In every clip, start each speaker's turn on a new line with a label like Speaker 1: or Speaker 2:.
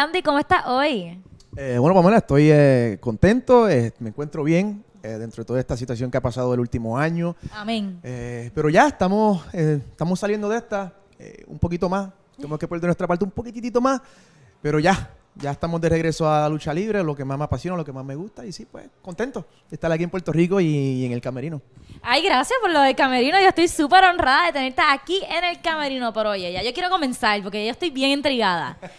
Speaker 1: Landy, ¿cómo estás hoy?
Speaker 2: Eh, bueno, Pamela, estoy eh, contento, eh, me encuentro bien eh, dentro de toda esta situación que ha pasado el último año. Amén. pero ya estamos, estamos saliendo de esta un poquito más, tenemos que poner nuestra parte un poquitito más, pero ya, ya estamos de regreso a Lucha Libre, lo que más me apasiona, lo que más me gusta. Y sí, pues contento de estar aquí en Puerto Rico y, en el Camerino.
Speaker 1: Ay, gracias por lo del Camerino. Yo estoy súper honrada de tenerte aquí en el Camerino. por hoy ya yo quiero comenzar porque yo estoy bien intrigada. ¿De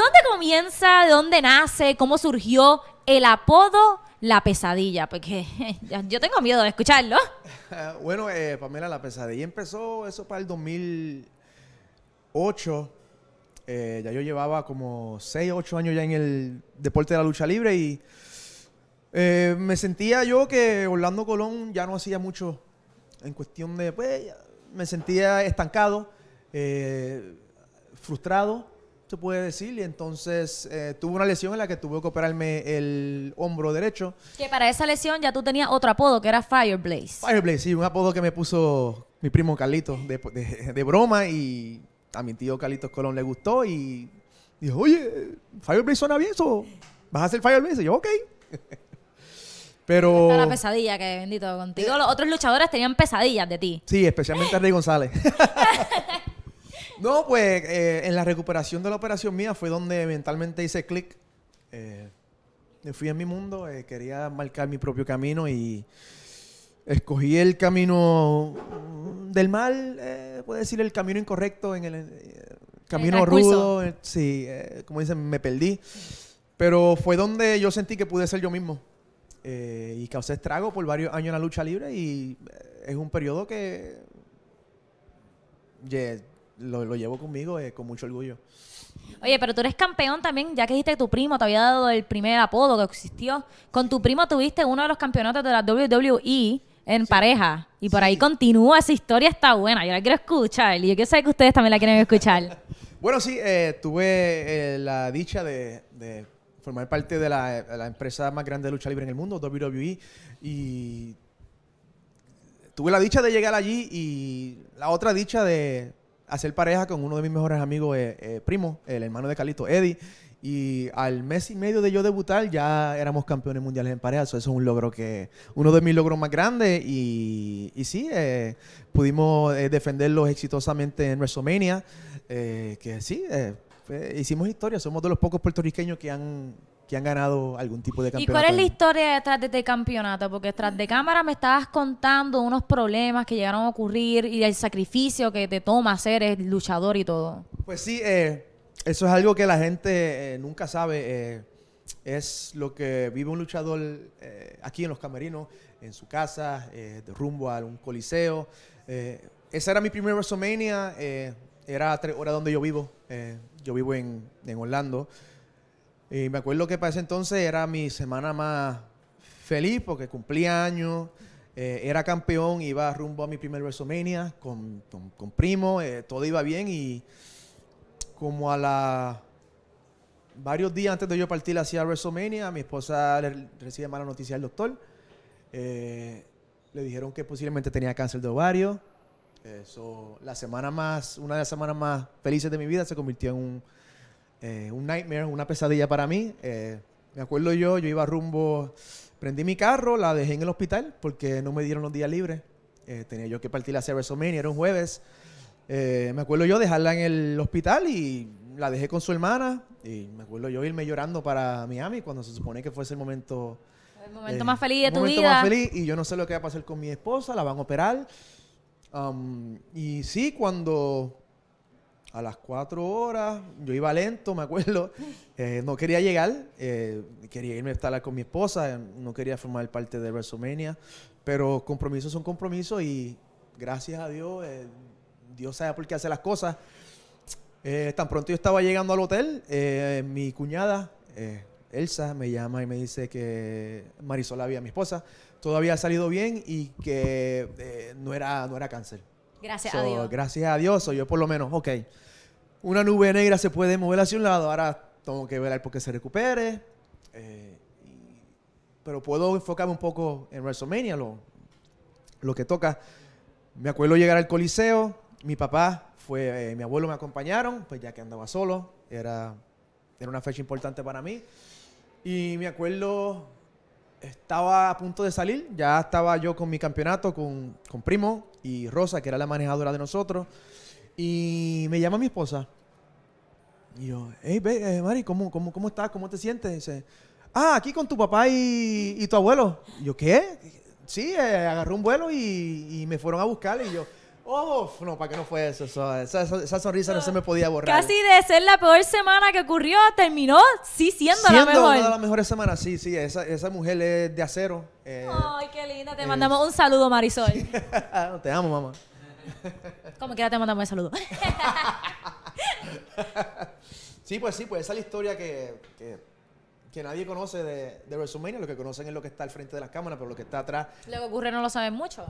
Speaker 1: dónde comienza? ¿De dónde nace? ¿Cómo surgió el apodo La Pesadilla? Porque yo tengo miedo de escucharlo.
Speaker 2: bueno, eh, Pamela, La Pesadilla empezó eso para el 2008 eh, ya yo llevaba como 6, 8 años ya en el deporte de la lucha libre y eh, me sentía yo que Orlando Colón ya no hacía mucho en cuestión de, pues, me sentía estancado, eh, frustrado, se puede decir, y entonces tuve una lesión en la que tuve que operarme el hombro derecho.
Speaker 1: Que para esa lesión ya tú tenías otro apodo, que era Fireblaze. Fireblaze,
Speaker 2: sí, un apodo que me puso mi primo Carlito de, de broma y a mi tío Calitos Colón le gustó y dijo, oye, Firebase suena bien, ¿vas a hacer Firebase? Y yo, ok. Pero. Está la
Speaker 1: pesadilla que bendito contigo. Eh. Los otros luchadores tenían pesadillas
Speaker 2: de ti. Sí, especialmente a González. no, pues eh, en la recuperación de la operación mía fue donde mentalmente hice clic. Eh, me fui a mi mundo, quería marcar mi propio camino y escogí el camino del mal, eh, puede decir el camino incorrecto, en el eh, camino rudo, eh, sí, eh, como dicen, me perdí. Pero fue donde yo sentí que pude ser yo mismo. y causé estrago por varios años en la lucha libre y es un periodo que lo, lo, llevo conmigo con mucho orgullo.
Speaker 1: Oye, pero tú eres campeón también, ya que dijiste que tu primo te había dado el primer apodo que existió. Con tu primo tuviste uno de los campeonatos de la WWE en pareja. Y por ahí continúa, esa historia está buena, yo la quiero escuchar y yo quiero saber que ustedes también la quieren escuchar.
Speaker 2: bueno, sí, eh, tuve eh, la dicha de, formar parte de la, empresa más grande de lucha libre en el mundo, WWE, y tuve la dicha de llegar allí y la otra dicha de hacer pareja con uno de mis mejores amigos, eh, eh primo, el hermano de Calito, Eddie. Y al mes y medio de yo debutar ya éramos campeones mundiales en pareja. Eso, es un logro que, uno de mis logros más grandes. Y, y sí, eh, pudimos eh, defenderlos exitosamente en WrestleMania. Eh, que sí, hicimos historia. Somos de los pocos puertorriqueños que han que han ganado algún tipo de campeonato. ¿Y cuál es la
Speaker 1: historia detrás de este campeonato? Porque tras de cámara me estabas contando unos problemas que llegaron a ocurrir y el sacrificio que te toma ser el luchador y todo.
Speaker 2: Pues sí, eh, eso es algo que la gente eh, nunca sabe. Eh, es lo que vive un luchador eh, aquí en los camerinos, en su casa, de rumbo a un coliseo. esa era mi primer WrestleMania. era horas donde yo vivo. yo vivo en, en Orlando. Y me acuerdo que para ese entonces era mi semana más feliz porque cumplía años. era campeón, iba rumbo a mi primer WrestleMania con, primo, todo iba bien y como a la varios días antes de yo partir hacia WrestleMania, mi esposa recibe mala noticia del doctor. Eh, le dijeron que posiblemente tenía cáncer de ovario. Eso, la semana más, una de las semanas más felices de mi vida se convirtió en un, eh, un nightmare, una pesadilla para mí. Eh, me acuerdo yo, yo iba rumbo, prendí mi carro, la dejé en el hospital porque no me dieron los días libres. tenía yo que partir hacia WrestleMania, era un jueves. Eh, me acuerdo yo dejarla en el hospital y la dejé con su hermana. Y me acuerdo yo irme llorando para Miami cuando se supone que fuese el momento.
Speaker 1: Eh, más feliz de tu vida.
Speaker 2: Y yo no sé lo que va a pasar con mi esposa, la van a operar. Um, y sí, cuando a las cuatro horas, yo iba lento, me acuerdo, eh, no quería llegar, quería irme a estar con mi esposa, no quería formar parte de WrestleMania, pero compromisos son compromisos y gracias a Dios Dios sabe por qué hace las cosas. Eh, tan pronto yo estaba llegando al hotel, eh, mi cuñada, eh, Elsa, me llama y me dice que Marisol había mi esposa, todavía ha salido bien y que no, era, no era cáncer.
Speaker 1: Gracias a Dios.
Speaker 2: Gracias a Dios, o yo por lo menos, ok. Una nube negra se puede mover hacia un lado, ahora tengo que velar porque se recupere. pero puedo enfocarme un poco en WrestleMania, lo, lo que toca. Me acuerdo llegar al Coliseo, mi papá fue, eh, mi abuelo me acompañaron, pues ya que andaba solo, era, era una fecha importante para mí. Y me acuerdo, estaba a punto de salir, ya estaba yo con mi campeonato, con, con Primo y Rosa, que era la manejadora de nosotros, y me llama mi esposa. Y yo, hey, eh, Mari, ¿cómo, cómo, ¿cómo estás? ¿Cómo te sientes? dice, ah, aquí con tu papá y, y tu abuelo. Y yo, ¿qué? Sí, eh, agarró un vuelo y, y me fueron a buscar. Y yo, Oh, no, ¿para qué no fue eso? Esa, sonrisa no. se me podía borrar. Casi de ser
Speaker 1: la peor semana que ocurrió, terminó sí siendo, la mejor. una de las
Speaker 2: mejores semanas, sí, sí. Esa, mujer es de acero. Eh, Ay, qué linda. Te eh, mandamos un saludo, Marisol. te amo, mamá.
Speaker 1: Como quiera te mandamos un saludo.
Speaker 2: sí, pues sí, pues esa es la historia que, que, nadie conoce de, de, WrestleMania. Lo que conocen es lo que está al frente de las cámaras, pero lo que está atrás...
Speaker 1: Lo que ocurre no lo saben mucho.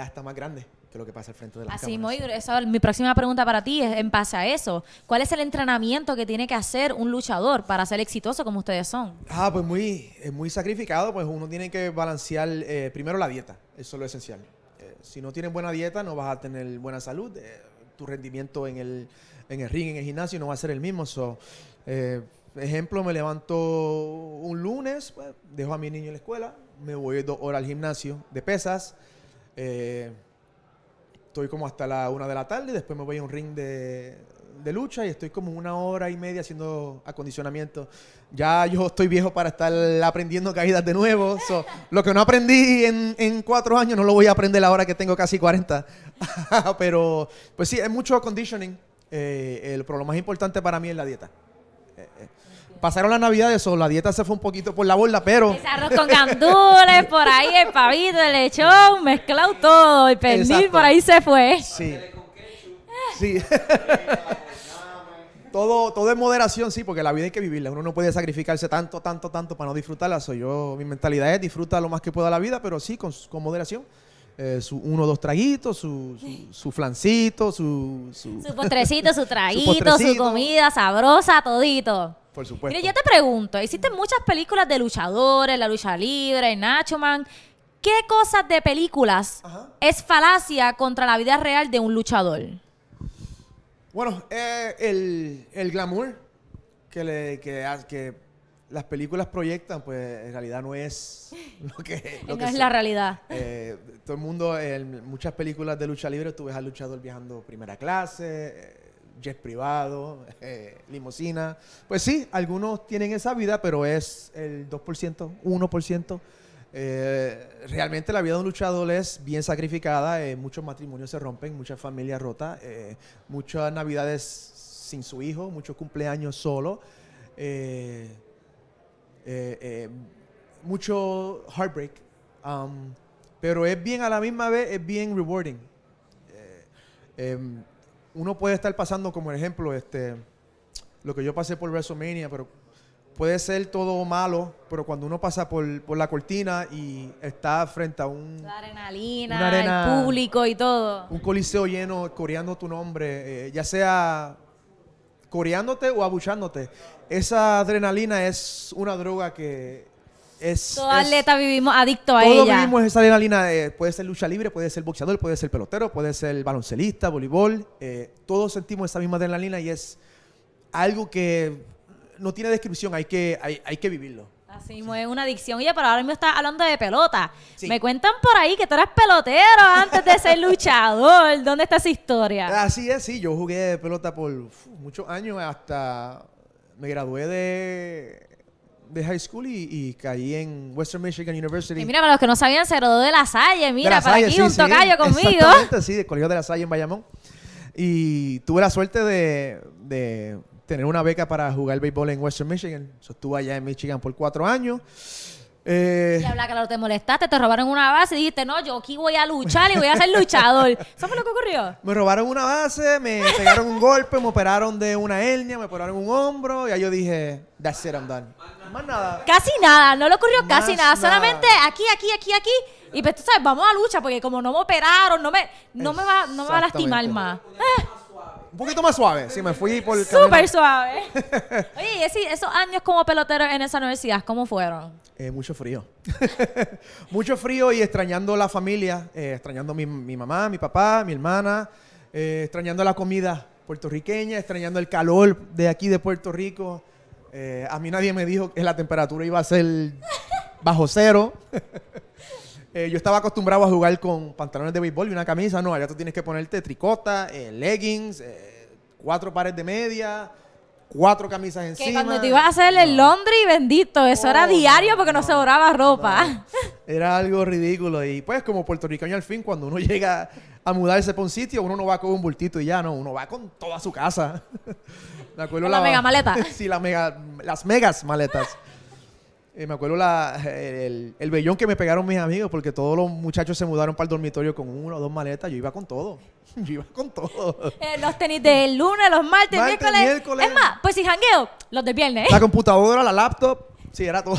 Speaker 2: hasta más grande lo que pasa al frente Así muy,
Speaker 1: mi próxima pregunta para ti es en base a eso. ¿Cuál es el entrenamiento que tiene que hacer un luchador para ser exitoso como ustedes son?
Speaker 2: Ah, pues muy, muy sacrificado, pues uno tiene que balancear eh, primero la dieta, eso es lo esencial. Eh, si no tienes buena dieta, no vas a tener buena salud, eh, tu rendimiento en el, ring, en el gimnasio, no va a ser el mismo. So, ejemplo, me levanto un lunes, pues, dejo a mi niño en la escuela, me voy dos horas al gimnasio de pesas estoy como hasta la una de la tarde y después me voy a un ring de, de lucha y estoy como una hora y media haciendo acondicionamiento. Ya yo estoy viejo para estar aprendiendo caídas de nuevo. lo que no aprendí en, en, cuatro años no lo voy a aprender ahora que tengo casi 40. Pero, pues sí, es mucho conditioning. Eh, pero lo más importante para mí es la dieta. Eh, eh pasaron la navidad navidades, sol, la dieta se fue un poquito por la borda, pero... Ese
Speaker 1: arroz con gandules, por ahí el pavito, el lechón, mezclado todo, el pernil, por ahí se fue.
Speaker 2: Sí. Sí. todo, todo en moderación, sí, porque la vida hay que vivirla. Uno no puede sacrificarse tanto, tanto, tanto para no disfrutarla. Soy yo, mi mentalidad es disfrutar lo más que pueda la vida, pero sí, con, con moderación. Eh, su uno o dos traguitos, su, su, flancito, su, su... postrecito,
Speaker 1: su traguito, su comida sabrosa, todito. Por supuesto. Mire, yo te pregunto, hiciste muchas películas de luchadores, La Lucha Libre, Nacho Man. ¿Qué cosas de películas es falacia contra la vida real de un luchador?
Speaker 2: Bueno, eh, el, glamour que, le, ah, que, las películas proyectan, pues en realidad no es lo que... Lo que es la realidad. Eh, todo el mundo, en muchas películas de lucha libre, tú ves al luchador viajando primera clase, eh, jet privado, eh, limosina. Pues sí, algunos tienen esa vida, pero es el 2%, 1%. Eh, realmente la vida de un luchador es bien sacrificada, eh, muchos matrimonios se rompen, muchas familias rotas, eh, muchas navidades sin su hijo, muchos cumpleaños solo, mucho heartbreak, um, pero es bien a la misma vez, es bien rewarding. Em, uno puede estar pasando, como ejemplo, este, lo que yo pasé por WrestleMania, pero puede ser todo malo, pero cuando uno pasa por, la cortina y está frente a un... La
Speaker 1: adrenalina, el público y todo.
Speaker 2: Un coliseo lleno coreando tu nombre, eh, ya sea coreándote o abuchándote. Esa adrenalina es una droga que todos Todo atleta
Speaker 1: vivimos adicto a ella. Todos vivimos esa
Speaker 2: adrenalina. puede ser lucha libre, puede ser boxeador, puede ser pelotero, puede ser baloncelista, voleibol. Eh, todos sentimos esa misma adrenalina y es algo que no tiene descripción, hay que, hay, que vivirlo.
Speaker 1: Así es una adicción. Oye, pero ahora mismo estás hablando de pelota. Me cuentan por ahí que tú eras pelotero antes de ser luchador. ¿Dónde está esa historia?
Speaker 2: Así es, sí. Yo jugué de pelota por muchos años hasta... Me gradué de de high school y, caí en Western Michigan University. Y mira,
Speaker 1: para los que no sabían, se de La Salle, mira, para aquí un tocayo conmigo. Exactamente,
Speaker 2: sí, del Colegio de La Salle en Bayamón. Y tuve la suerte de, tener una beca para jugar béisbol en Western Michigan. So, estuve allá en Michigan por cuatro años. Eh, y habla
Speaker 1: claro, te molestaste, te robaron una base y dijiste, no, yo aquí voy a luchar y voy a ser luchador. ¿Eso fue lo que ocurrió?
Speaker 2: Me robaron una base, me pegaron un golpe, me operaron de una hernia, me operaron un hombro y ahí yo dije, that's it, I'm done
Speaker 1: nada. Casi nada, no le ocurrió casi nada. Solamente aquí, aquí, aquí, aquí. Y pues tú sabes, vamos a luchar porque como no me operaron, no me, no me, va, no va a lastimar más.
Speaker 2: Un poquito más suave, sí, me fui por... Súper suave.
Speaker 1: Oye, esos años como pelotero en esa universidad, ¿cómo fueron?
Speaker 2: Eh, mucho frío. mucho frío y extrañando la familia, eh, extrañando mi, mi mamá, mi papá, mi hermana, eh, extrañando la comida puertorriqueña, extrañando el calor de aquí de Puerto Rico. Eh, a mí nadie me dijo que la temperatura iba a ser bajo cero. Eh, yo estaba acostumbrado a jugar con pantalones de béisbol y una camisa. No, allá tú tienes que ponerte tricota, eh, leggings, cuatro pares de media, cuatro camisas encima. Que cuando te ibas
Speaker 1: a hacer el Londres, bendito, eso era oh, diario porque no, se oraba
Speaker 2: ropa. Era algo ridículo. Y pues como puertorriqueño al fin, cuando uno llega a mudarse para un sitio, uno no va con un bultito y ya, no, uno va con toda su casa. Me la, mega maleta. sí, la mega, las megas maletas. Eh, me acuerdo eh, el, el vellón que me pegaron mis amigos porque todos los muchachos se mudaron para el dormitorio con una o dos maletas. Yo iba con todo. Yo iba con todo.
Speaker 1: Eh, los tenis del lunes, los martes, miércoles. Es más, pues si jangueo, los del viernes. La
Speaker 2: computadora, la laptop. Sí, era todo.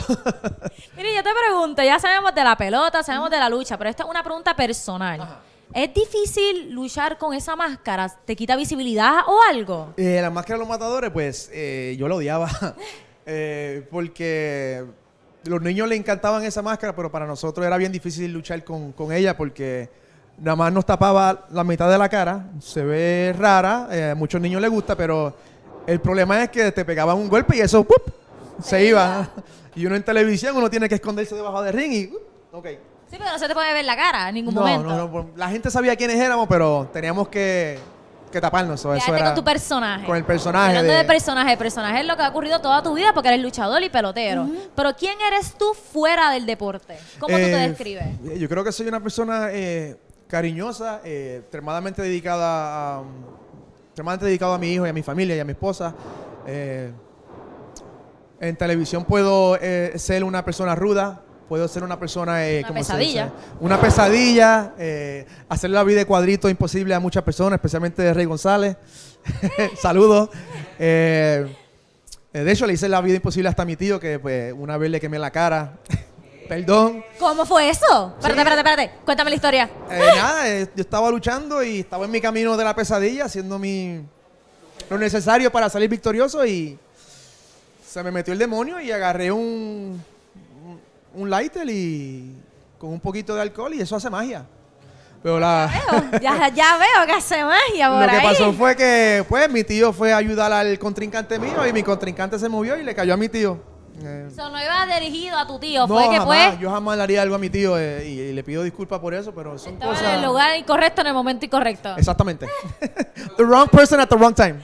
Speaker 1: Mire, yo te pregunto, ya sabemos de la pelota, sabemos de la lucha, pero esta es una pregunta personal. ¿Es difícil luchar con esa máscara? ¿Te quita visibilidad o algo?
Speaker 2: Eh, la máscara de los matadores, pues eh, yo la odiaba. Eh, porque los niños le encantaban esa máscara, pero para nosotros era bien difícil luchar con, ella porque nada más nos tapaba la mitad de la cara. Se ve rara, a muchos niños les gusta, pero el problema es que te pegaban un golpe y eso se iba. y uno en televisión, uno tiene que esconderse debajo del ring y. ok.
Speaker 1: Sí, pero no se te puede ver la cara en ningún momento. No,
Speaker 2: no, pues, la gente sabía quiénes éramos, pero teníamos que, taparnos. Eso, con tu
Speaker 1: personaje. Con
Speaker 2: el personaje. Hablando de... de...
Speaker 1: personaje, personaje es lo que ha ocurrido toda tu vida porque eres luchador y pelotero. Pero ¿quién eres tú fuera del deporte? ¿Cómo tú te eh, describes?
Speaker 2: Eh, yo creo que soy una persona eh, cariñosa, extremadamente dedicada um, dedicado a mi hijo y a mi familia y a mi esposa. en televisión puedo ser una persona ruda, puedo ser una persona... Eh, una, pesadilla. una pesadilla. Eh, hacer la vida de cuadrito imposible a muchas personas, especialmente de Rey González. Saludos. Eh, eh, de hecho, le hice la vida imposible hasta a mi tío, que pues, una vez le quemé la cara. Perdón.
Speaker 1: ¿Cómo fue eso? Espérate, espérate, espérate. Cuéntame la historia.
Speaker 2: nada, yo estaba luchando y estaba en mi camino de la pesadilla, haciendo mi lo necesario para salir victorioso y se me metió el demonio y agarré un un lighter y con un poquito de alcohol y eso hace magia. Pero la...
Speaker 1: ya, veo, que hace magia por Lo que pasó
Speaker 2: fue que, pues, mi tío fue a ayudar al contrincante mío y mi contrincante se movió y le cayó a mi tío.
Speaker 1: Eh, eso no iba dirigido a tu tío, fue que jamás, pues
Speaker 2: yo jamás le haría algo a mi tío eh, y, le pido disculpas por eso, pero son cosas... en el
Speaker 1: lugar incorrecto en el momento incorrecto.
Speaker 2: Exactamente. the wrong person at the wrong time.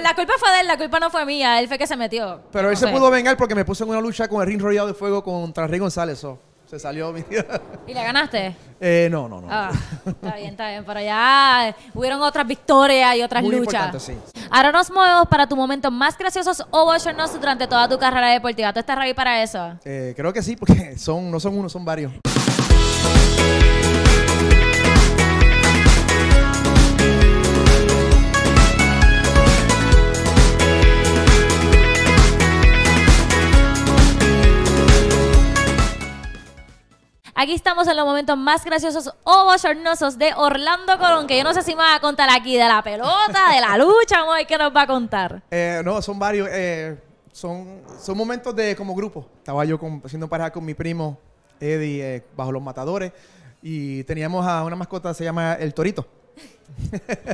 Speaker 1: la culpa fue de él, la culpa no fue mía, él fue que se metió. Pero él se pudo
Speaker 2: vengar porque me puso en una lucha con el ring rodeado de fuego contra Rey González. eso Se salió mi tía.
Speaker 1: ¿Y la ganaste?
Speaker 2: Eh, no, no, no.
Speaker 1: Ah, está bien, está bien. Pero ya eh, hubieron otras victorias y otras Muy luchas. Sí. Ahora nos movemos para tu momento más graciosos o bochornosos durante toda tu carrera deportiva. ¿Tú estás ready para eso?
Speaker 2: Eh, creo que sí, porque son, no son uno, son varios.
Speaker 1: Aquí estamos en los momentos más graciosos o bochornosos de Orlando Colón, que yo no sé si me va a contar aquí de la pelota, de la lucha, amor, ¿qué nos va a
Speaker 2: contar? Eh, no, son varios. Eh, son, son momentos de como grupo. Estaba yo haciendo pareja con mi primo Eddie eh, bajo los matadores y teníamos a una mascota, se llama el Torito.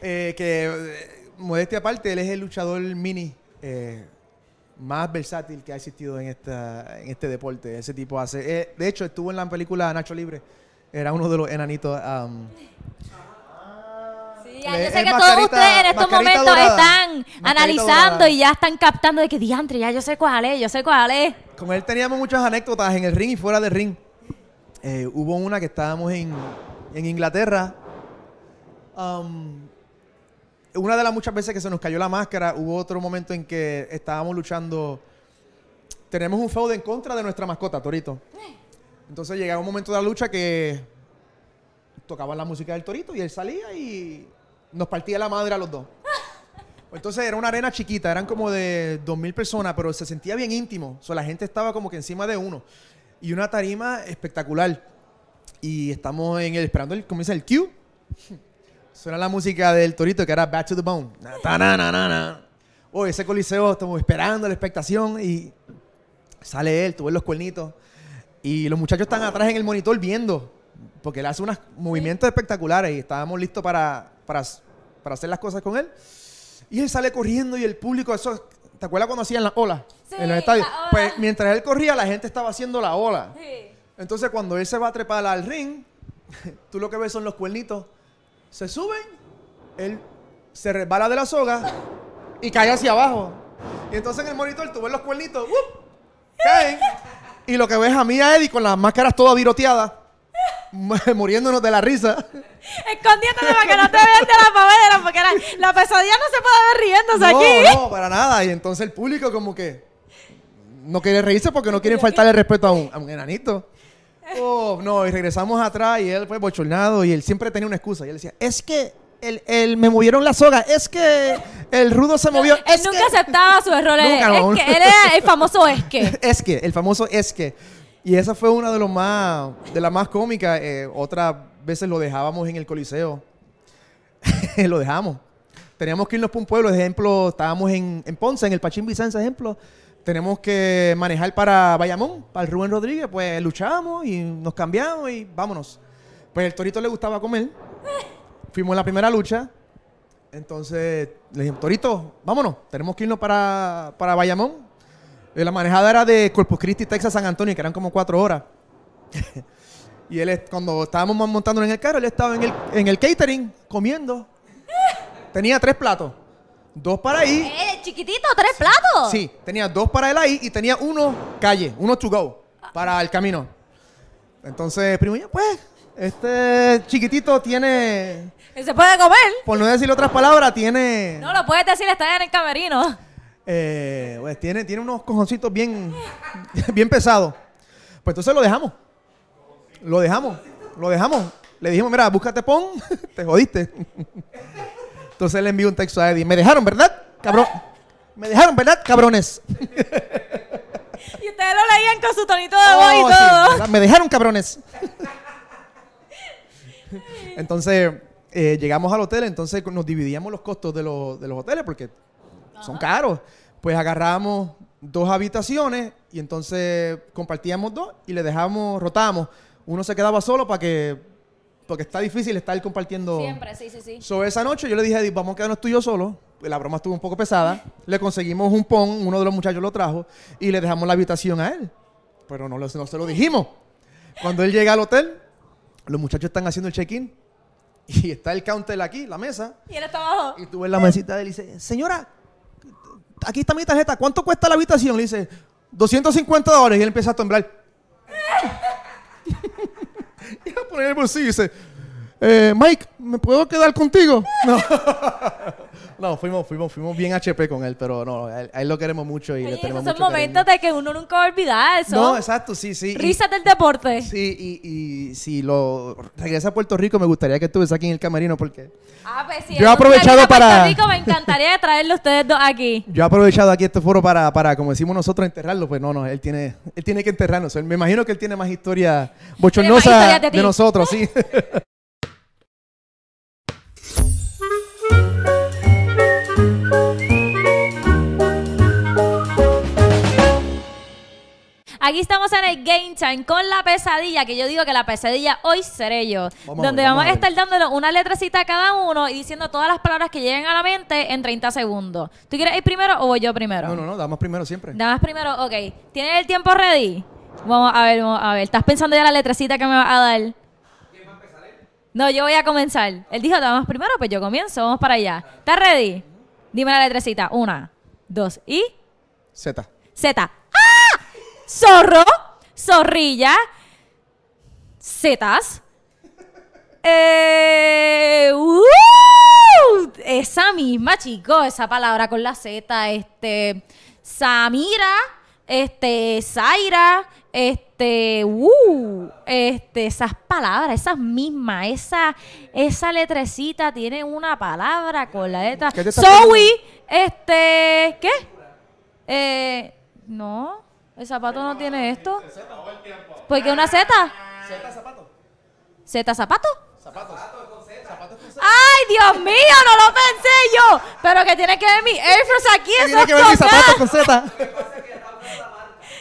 Speaker 2: que modestia aparte, él es el luchador mini más versátil que ha existido en, esta, en este deporte. Ese tipo hace. Eh, de hecho, estuvo en la película Nacho Libre. Era uno de los enanitos.
Speaker 1: sí, eh, yo sé que todos ustedes en estos momentos están analizando y ya están captando de que diantre, ya yo sé cuál es, yo sé cuál es.
Speaker 2: Con él teníamos muchas anécdotas en el ring y fuera del ring. Eh, hubo una que estábamos en, en Inglaterra una de las muchas veces que se nos cayó la máscara, hubo otro momento en que estábamos luchando. Tenemos un feudo en contra de nuestra mascota, Torito. Entonces llegaba un momento de la lucha que tocaban la música del Torito y él salía y nos partía la madre a los dos. Entonces era una arena chiquita, eran como de 2.000 personas, pero se sentía bien íntimo. O sea, la gente estaba como que encima de uno. Y una tarima espectacular. Y estamos en el, esperando el, comienza el cue. Suena la música del Torito que era Back to the Bone. Oye, ese coliseo, estamos esperando la expectación y sale él, tú ves los cuernitos. Y los muchachos están atrás en el monitor viendo, porque él hace unos movimientos espectaculares y estábamos listos para, para, hacer las cosas con él. Y él sale corriendo y el público, eso, ¿te acuerdas cuando hacían la ola? sí, en La Pues mientras él corría, la gente estaba haciendo la ola. Entonces cuando él se va a trepar al ring, tú lo que ves son los cuernitos se suben, él se resbala de la soga y cae hacia abajo. Y entonces en el monitor tú ves los cuernitos, ¡uh! caen. Y lo que ves a mí a Eddie con las máscaras todas viroteadas, muriéndonos de la risa.
Speaker 1: Escondiéndote para que no te veas de la pavera, porque la, pesadilla no se puede ver riéndose aquí. No,
Speaker 2: para nada. Y entonces el público como que no quiere reírse porque no quiere faltarle respeto a un, a un enanito. Oh, no, y regresamos atrás y él fue bochornado y él siempre tenía una excusa. Y él decía, es que el, me movieron la soga, es que el rudo se movió. Él nunca aceptaba sus error. Nunca, es él era el
Speaker 1: famoso es que.
Speaker 2: Es que, el famoso es que. Y esa fue una de las más cómicas. Eh, otras veces lo dejábamos en el coliseo. lo dejamos. Teníamos que irnos para un pueblo. Ejemplo, estábamos en, en Ponce, en el Pachín Vicenza, ejemplo tenemos que manejar para Bayamón, para el Rubén Rodríguez, pues luchamos y nos cambiamos y vámonos. Pues el Torito le gustaba comer. Fuimos en la primera lucha. Entonces le dije, Torito, vámonos, tenemos que irnos para, para Bayamón. Eh, la manejada era de Corpus Christi, Texas, San Antonio, que eran como cuatro horas. y él, cuando estábamos montando en el carro, él estaba en en el catering comiendo. Tenía tres platos dos para ahí. Eh,
Speaker 1: chiquitito, tres platos. Sí,
Speaker 2: tenía dos para él ahí y tenía uno calle, uno to go, para el camino. Entonces, primo, pues, este chiquitito tiene... se puede comer. Por no decir otras palabras, tiene...
Speaker 1: No, lo puedes decir, está en el camerino.
Speaker 2: Eh, pues tiene, tiene unos cojoncitos bien, bien pesados. Pues entonces lo dejamos. Lo dejamos, lo dejamos. Le dijimos, mira, búscate pon, te jodiste. Entonces le envío un texto a Eddie. Me dejaron, ¿verdad? Cabrón. Me dejaron, ¿verdad? Cabrones. y ustedes
Speaker 1: lo leían con su tonito de voz y oh, todo.
Speaker 2: me dejaron, cabrones. entonces, eh, llegamos al hotel, entonces nos dividíamos los costos de, los, hoteles porque son caros. Pues agarramos dos habitaciones y entonces compartíamos dos y le dejamos, rotamos. Uno se quedaba solo para que porque está difícil estar compartiendo. Siempre, sí, sí, sí. So, esa noche yo le dije vamos a quedarnos tú y yo solos. La broma estuvo un poco pesada. Le conseguimos un pon, uno de los muchachos lo trajo y le dejamos la habitación a él. Pero no, no se lo dijimos. Cuando él llega al hotel, los muchachos están haciendo el check-in y está el counter aquí, la mesa. Y él está abajo. Y tú ves la mesita de él y dice, señora, aquí está mi tarjeta, ¿cuánto cuesta la habitación? Le dice, 250 dólares. Y él empieza a temblar. Y va a poner el bolsillo y dice, eh, Mike, ¿me puedo quedar contigo? No. No, fuimos, fuimos, fuimos bien HP con él, pero no, a él, lo queremos mucho y le tenemos esos son momentos
Speaker 1: de que uno nunca va a olvidar eso. No, exacto,
Speaker 2: sí, sí. Risas del deporte. Sí, y, si lo regresa a Puerto Rico, me gustaría que estuviese aquí en el camarino porque...
Speaker 1: Ah, pues sí. Yo aprovechado para... Puerto Rico, me encantaría traerlo ustedes dos aquí.
Speaker 2: Yo he aprovechado aquí este foro para, para, como decimos nosotros, enterrarlo. Pues no, no, él tiene, él tiene que enterrarnos. me imagino que él tiene más historia bochornosa de, de nosotros, sí.
Speaker 1: Aquí estamos en el Game Time con la pesadilla, que yo digo que la pesadilla hoy seré yo.
Speaker 2: donde vamos, a, estar
Speaker 1: dándole una letrecita a cada uno y diciendo todas las palabras que lleguen a la mente en 30 segundos. ¿Tú quieres ir primero o voy yo primero? No, no, no,
Speaker 2: damos primero siempre. ¿Damos
Speaker 1: primero, ok. ¿Tienes el tiempo ready? Vamos a ver, vamos a ver. ¿Estás pensando ya la letrecita que me vas a dar? ¿Quién va a empezar él? No, yo voy a comenzar. Él dijo, ¿damos primero, pues yo comienzo, vamos para allá. ¿Estás ready? Dime la letrecita. Una, dos y... Z. Z zorro, zorrilla, setas. Eh, uh, esa misma, chicos, esa palabra con la Z, este, Samira, este, Zaira, este, uh, este, esas palabras, esas mismas, esa, esa letrecita tiene una palabra con la letra. Zoe, este, ¿qué? Eh, no. ¿El zapato no tiene esto? ¿Por qué una Z? ¿Z zapato? ¿Z zapato? Zapatos. ¡Ay, Dios mío! No lo pensé yo. Pero que tiene que ver mi Air Force aquí. Eso tiene que ver mi zapato con Z.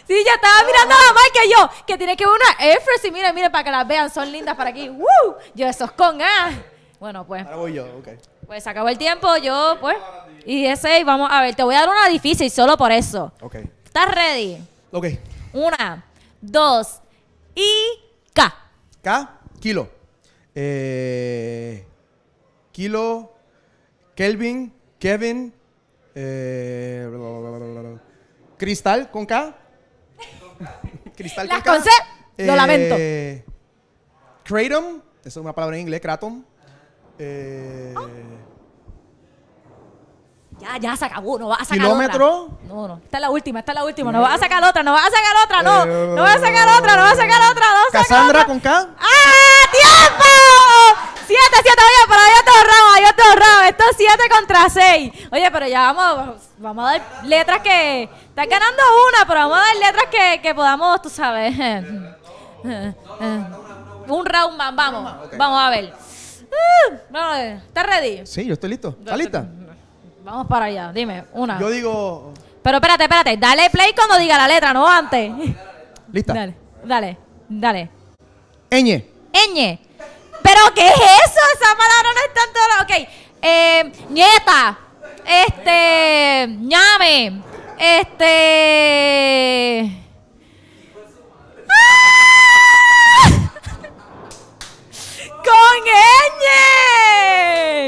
Speaker 1: Sí, ya estaba mirando a la que yo, que tiene que ver una Force. y mire mire para que las vean, son lindas para aquí. ¡Woo! Yo esos con A. Bueno, pues. Ahora voy yo, ok. Pues acabó el tiempo, yo, pues. Y ese, vamos a ver, te voy a dar una difícil solo por eso. Ok. ¿Estás ready? Ok. Una, dos y
Speaker 2: K. K, kilo. Eh, kilo, Kelvin, Kevin, eh, cristal con K.
Speaker 1: cristal con K. C, lo eh,
Speaker 2: lamento. Kratom, eso es una palabra en inglés, Kratom. Eh, oh.
Speaker 1: Ya, ya se acabó, no vas a sacar ¿Kilómetro? No, no, esta es la última, esta es la última, no vas a sacar otra, no vas a sacar otra, no. no vas a sacar
Speaker 2: otra, no va a sacar otra, no. Casandra con K. ¡Ah,
Speaker 1: tiempo! Siete, siete, oye, pero hay otro ahorraba, hay otro ahorraba. Esto es siete contra seis. Oye, pero ya vamos, vamos a dar letras que. Estás ganando una, pero vamos a dar letras que, que podamos, tú sabes. Un round más, vamos. Uh, vamos a ver. ¿Estás ready?
Speaker 2: Sí, yo estoy listo. ¿Estás lista?
Speaker 1: Vamos para allá, dime, una. Yo
Speaker 2: digo.
Speaker 1: Pero espérate, espérate, dale play cuando diga la letra, no antes. Lista. Dale, dale, dale. Ñ. ¿Pero qué es eso? Esa palabra no es tanto. Ok. Eh, nieta. Este. ñame. Este. ¡Ah! ¡Con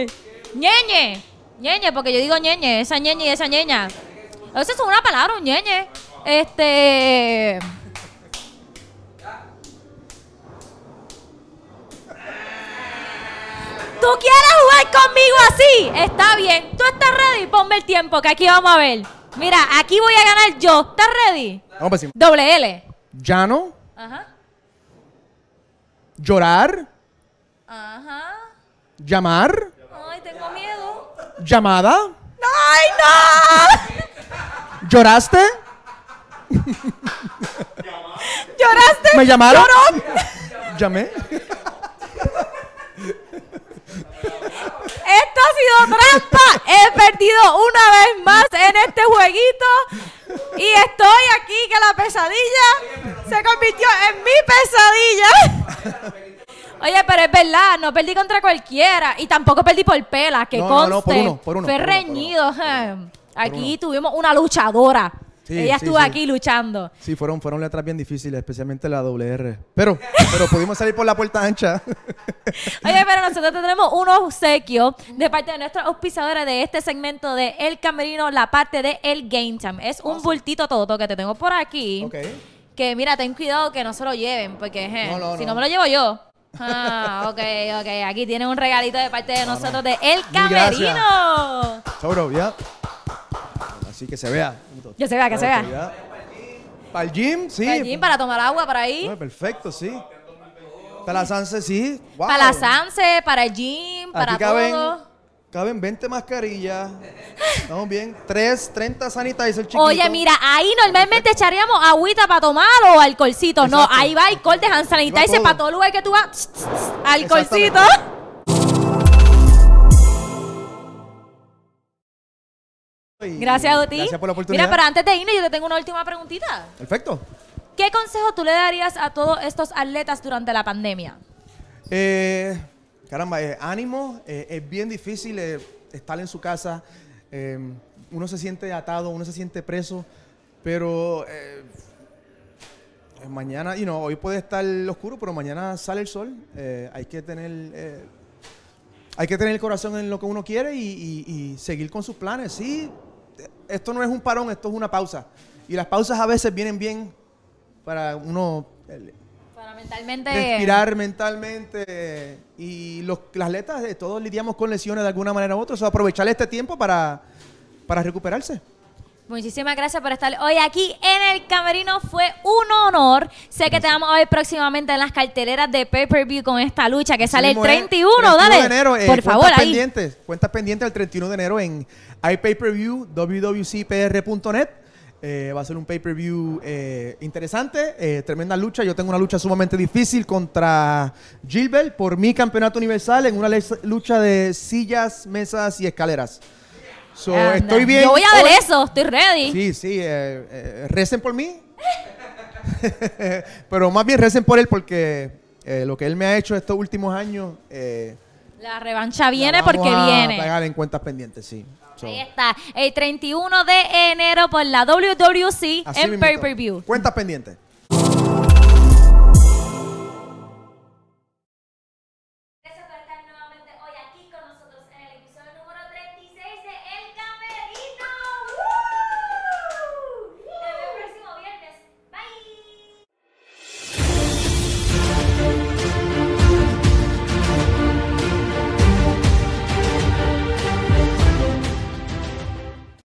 Speaker 1: ñ! ¡Ñeñe! Ñeñe, porque yo digo ñeñe, esa ñeñe y esa ñeña. Esa es una palabra, un ñeñe. Este. ¿Tú quieres jugar conmigo así? Está bien. ¿Tú estás ready? Ponme el tiempo, que aquí vamos a ver. Mira, aquí voy a ganar yo. ¿Estás ready? Vamos para Doble
Speaker 2: L. Llano. Ajá. Llorar. Ajá. Llamar.
Speaker 1: Ay, tengo miedo. ¿Llamada? ¡Ay,
Speaker 2: no! ¿Lloraste? ¿Lloraste? ¿Me llamaron? ¿Llamé?
Speaker 1: Esto ha sido trampa. He perdido una vez más en este jueguito. Y estoy aquí que la pesadilla se convirtió en mi pesadilla. Oye, pero es verdad, no perdí contra cualquiera y tampoco perdí por pela, que Fue reñido. Aquí tuvimos una luchadora.
Speaker 2: Ella estuvo aquí
Speaker 1: luchando.
Speaker 2: Sí, fueron, fueron letras bien difíciles, especialmente la WR. Pero, pero pudimos salir por la puerta ancha.
Speaker 1: Oye, pero nosotros tenemos un obsequio de parte de nuestros auspiciadores de este segmento de El Camerino, la parte de El Game Time. Es un bultito todo que te tengo por aquí. Que mira, ten cuidado que no se lo lleven, porque eh, si no me lo llevo yo. Ah, ok, ok. Aquí tienen un regalito de parte de nosotros de El Camerino.
Speaker 2: Choro, ya. Así que se vea. Que se vea, que se vea. Para el gym, sí. Para el gym,
Speaker 1: para tomar agua, para ahí.
Speaker 2: perfecto, sí. Para la Sanse, sí. Para la
Speaker 1: Sanse, para el gym, para todo.
Speaker 2: Caben 20 mascarillas. Estamos bien. 3, 30 sanitizer chiquitos. Oye, mira,
Speaker 1: ahí normalmente echaríamos agüita para tomar o alcoholcito. No, ahí va alcohol de hand sanitizer para todo lugar que tú vas. Alcoholcito.
Speaker 2: Gracias, a ti. Gracias por la oportunidad. Mira, pero
Speaker 1: antes de irme yo te tengo una última preguntita. Perfecto. ¿Qué consejo tú le darías a todos estos atletas durante la pandemia?
Speaker 2: Eh caramba, eh, ánimo, eh, es bien difícil eh, estar en su casa, uno se siente atado, uno se siente preso, pero mañana, y no, hoy puede estar oscuro, pero mañana sale el sol, hay que tener... hay que tener el corazón en lo que uno quiere y, y seguir con sus planes. Sí, esto no es un parón, esto es una pausa. Y las pausas a veces vienen bien para uno
Speaker 1: mentalmente. Respirar
Speaker 2: mentalmente. Y los, las letras de todos lidiamos con lesiones de alguna manera u otra. aprovechar este tiempo para, para recuperarse.
Speaker 1: Muchísimas gracias por estar hoy aquí en el camerino. Fue un honor. Sé que te vamos a ver próximamente en las carteleras de pay-per-view con esta lucha que sale el 31, De enero, eh, por favor, cuenta
Speaker 2: pendientes. Cuentas pendientes el 31 de enero en iPayPerView, www.cpr.net. Eh, va a ser un pay-per-view eh, interesante, eh, tremenda lucha. Yo tengo una lucha sumamente difícil contra Gilbert por mi campeonato universal en una lucha de sillas, mesas y escaleras. estoy bien. Yo voy a ver eso, estoy ready. Sí, sí, recen por mí. Pero más bien recen por él porque lo que él me ha hecho estos últimos años
Speaker 1: la revancha viene porque viene. Pagar
Speaker 2: en cuentas pendientes, sí. Ahí
Speaker 1: está, el 31 de enero por la WWC en pay-per-view.
Speaker 2: Cuentas pendientes.